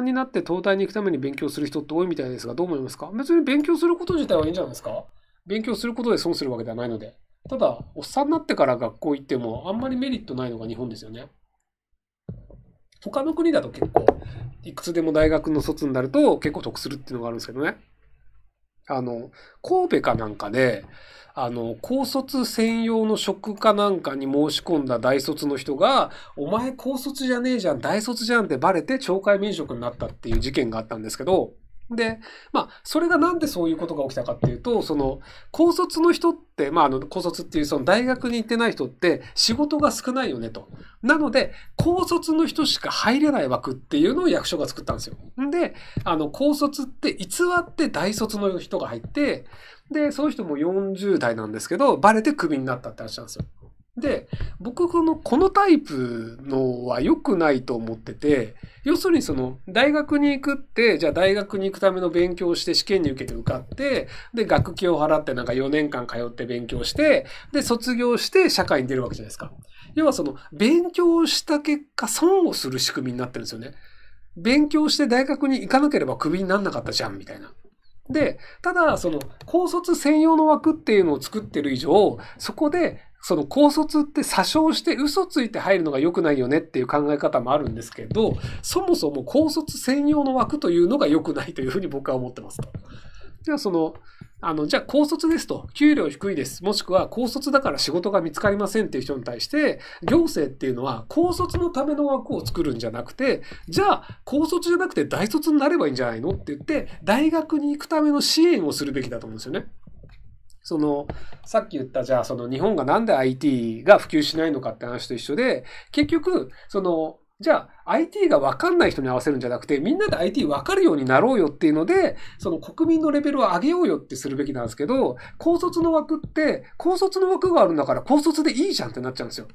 んになって東大に行くために勉強する人って多いみたいですが、どう思いますか別に勉強すること自体はいいんじゃないですか勉強することで損するわけではないので。ただ、おっさんになってから学校行っても、あんまりメリットないのが日本ですよね。他の国だと結構、いくつでも大学の卒になると結構得するっていうのがあるんですけどね。あの、神戸かなんかで、あの、高卒専用の職かなんかに申し込んだ大卒の人が、お前高卒じゃねえじゃん、大卒じゃんってバレて懲戒免職になったっていう事件があったんですけど、で、まあ、それがなんでそういうことが起きたかっていうと、その、高卒の人って、まあ、あの、高卒っていうその大学に行ってない人って仕事が少ないよねと。なので、高卒の人しか入れない枠っていうのを役所が作ったんですよ。で、あの、高卒って偽って大卒の人が入って、で、その人も40代なんですけど、バレてクビになったって話なんですよ。で、僕この、このタイプのは良くないと思ってて、要するにその、大学に行くって、じゃあ大学に行くための勉強をして試験に受けて受かって、で、学費を払ってなんか4年間通って勉強して、で、卒業して社会に出るわけじゃないですか。要はその、勉強した結果損をする仕組みになってるんですよね。勉強して大学に行かなければクビになんなかったじゃん、みたいな。で、ただ、その、高卒専用の枠っていうのを作ってる以上、そこでその高卒って詐称して嘘ついて入るのが良くないよねっていう考え方もあるんですけど、そもそも高卒専用の枠というのが良くないというふうに僕は思ってますと。じゃあその、あの、じゃあ高卒ですと、給料低いです。もしくは高卒だから仕事が見つかりませんっていう人に対して、行政っていうのは高卒のための枠を作るんじゃなくて、じゃあ高卒じゃなくて大卒になればいいんじゃないのって言って、大学に行くための支援をするべきだと思うんですよね。そのさっき言ったじゃあその日本が何で IT が普及しないのかって話と一緒で結局そのじゃあ IT が分かんない人に合わせるんじゃなくてみんなで IT 分かるようになろうよっていうのでその国民のレベルを上げようよってするべきなんですけど高卒の枠って高卒の枠があるんだから高卒でいいじゃんってなっちゃうんですよ。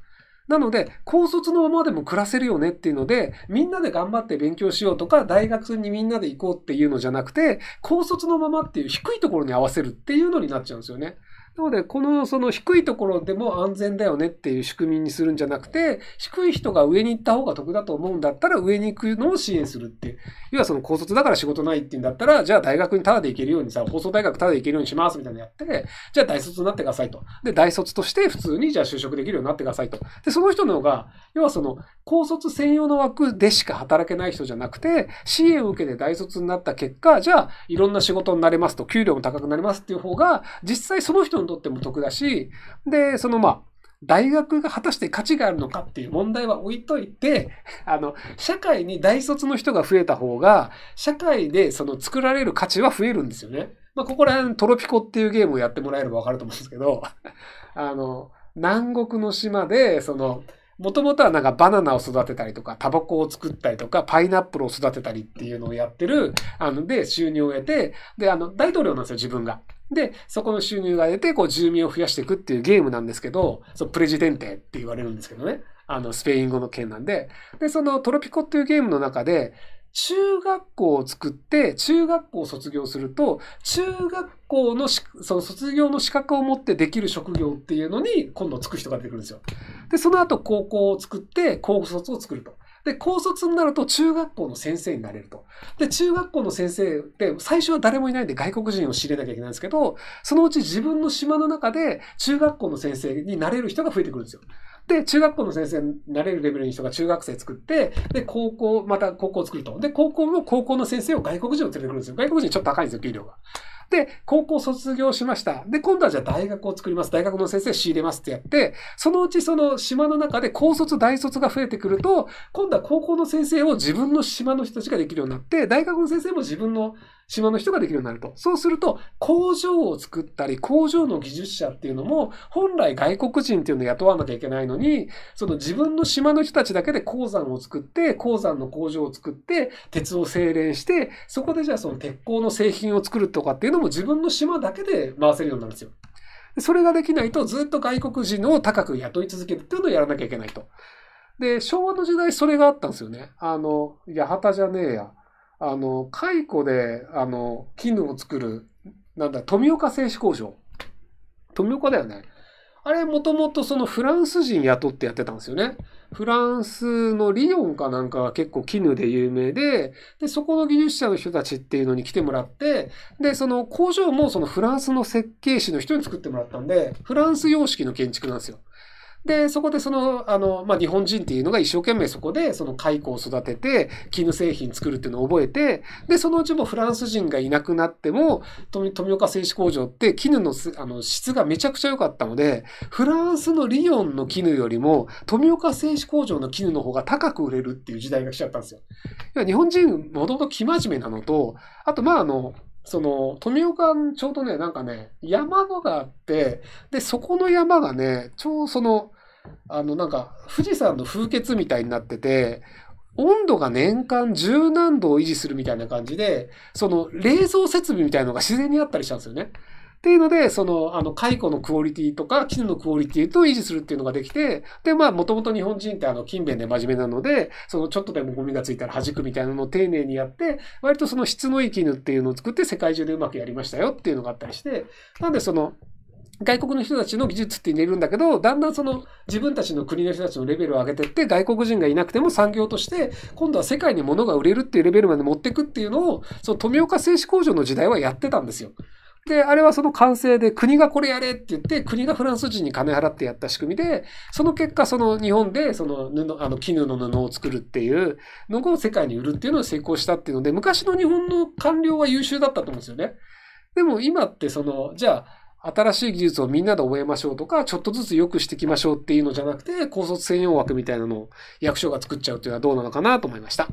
なので、高卒のままでも暮らせるよねっていうので、みんなで頑張って勉強しようとか、大学にみんなで行こうっていうのじゃなくて、高卒のままっていう低いところに合わせるっていうのになっちゃうんですよね。なので、この、その低いところでも安全だよねっていう仕組みにするんじゃなくて、低い人が上に行った方が得だと思うんだったら、上に行くのを支援するっていう。要はその高卒だから仕事ないっていうんだったら、じゃあ大学にタダで行けるようにさ、放送大学タダで行けるようにしますみたいなのやって、じゃあ大卒になってくださいと。で、大卒として普通にじゃあ就職できるようになってくださいと。で、その人の方が、要はその高卒専用の枠でしか働けない人じゃなくて、支援を受けて大卒になった結果、じゃあいろんな仕事になれますと、給料も高くなりますっていう方が、実際その人のにとっても得だし、で、そのまあ、大学が果たして価値があるのかっていう問題は置いといて、あの、社会に大卒の人が増えた方が、社会でその作られる価値は増えるんですよね。まあ、ここら辺トロピコっていうゲームをやってもらえればわかると思うんですけど、あの、南国の島で、その、もともとはなんかバナナを育てたりとか、タバコを作ったりとか、パイナップルを育てたりっていうのをやってる、あの、で、収入を得て、で、あの、大統領なんですよ、自分が。で、そこの収入が出て、こう、住民を増やしていくっていうゲームなんですけど、そう、プレジデンテって言われるんですけどね。あの、スペイン語の件なんで。で、そのトロピコっていうゲームの中で、中学校を作って、中学校を卒業すると、中学校のその卒業の資格を持ってできる職業っていうのに、今度つく人が出てくるんですよ。で、その後高校を作って、高卒を作ると。で、高卒になると中学校の先生になれると。で、中学校の先生って最初は誰もいないんで外国人を知れなきゃいけないんですけど、そのうち自分の島の中で中学校の先生になれる人が増えてくるんですよ。で、中学校の先生になれるレベルの人が中学生作って、で、高校、また高校を作ると。で、高校も高校の先生を外国人を連れてくるんですよ。外国人ちょっと高いんですよ、給料が。で、高校卒業しました。で、今度はじゃあ大学を作ります。大学の先生仕入れますってやって、そのうちその島の中で高卒、大卒が増えてくると、今度は高校の先生を自分の島の人たちができるようになって、大学の先生も自分の島の人ができるようになると。そうすると、工場を作ったり、工場の技術者っていうのも、本来外国人っていうのを雇わなきゃいけないのに、その自分の島の人たちだけで鉱山を作って、鉱山の工場を作って、鉄を精錬して、そこでじゃあその鉄鋼の製品を作るとかっていうのも自分の島だけで回せるようになるんですよ。それができないとずっと外国人を高く雇い続けるっていうのをやらなきゃいけないと。で、昭和の時代それがあったんですよね。あの、八幡じゃねえや。あの、蚕で、あの、絹を作る、なんだ、富岡製糸工場。富岡だよね。あれ、もともとそのフランス人雇ってやってたんですよね。フランスのリヨンかなんかは結構絹で有名で、で、そこの技術者の人たちっていうのに来てもらって、で、その工場もそのフランスの設計士の人に作ってもらったんで、フランス様式の建築なんですよ。で、そこでその、あの、まあ、日本人っていうのが一生懸命そこで、その蚕を育てて、絹製品作るっていうのを覚えて、で、そのうちもフランス人がいなくなっても、富岡製糸工場って絹のあの質がめちゃくちゃ良かったので、フランスのリヨンの絹よりも、富岡製糸工場の絹の方が高く売れるっていう時代が来ちゃったんですよ。日本人、もともと生真面目なのと、あと、まあ、あの、その、富岡、ちょうどね、なんかね、山のがあって、で、そこの山がね、ちょうどその、あの、なんか、富士山の風穴みたいになってて、温度が年間十何度を維持するみたいな感じで、その冷蔵設備みたいなのが自然にあったりしたんですよね。っていうので、その、あの、蚕のクオリティとか、絹のクオリティと維持するっていうのができて、で、まあ、もともと日本人ってあの、勤勉で真面目なので、その、ちょっとでもゴミがついたら弾くみたいなのを丁寧にやって、割とその質のいい絹っていうのを作って世界中でうまくやりましたよっていうのがあったりして、なんでその、外国の人たちの技術って入れるんだけど、だんだんその自分たちの国の人たちのレベルを上げてって、外国人がいなくても産業として、今度は世界に物が売れるっていうレベルまで持っていくっていうのを、その富岡製紙工場の時代はやってたんですよ。で、あれはその完成で、国がこれやれって言って、国がフランス人に金払ってやった仕組みで、その結果、その日本で、その布、あの、絹の布を作るっていうのを世界に売るっていうのを成功したっていうので、昔の日本の官僚は優秀だったと思うんですよね。でも今ってその、じゃあ、新しい技術をみんなで覚えましょうとか、ちょっとずつ良くしていきましょうっていうのじゃなくて、高卒専用枠みたいなのを役所が作っちゃうっていうのはどうなのかなと思いました。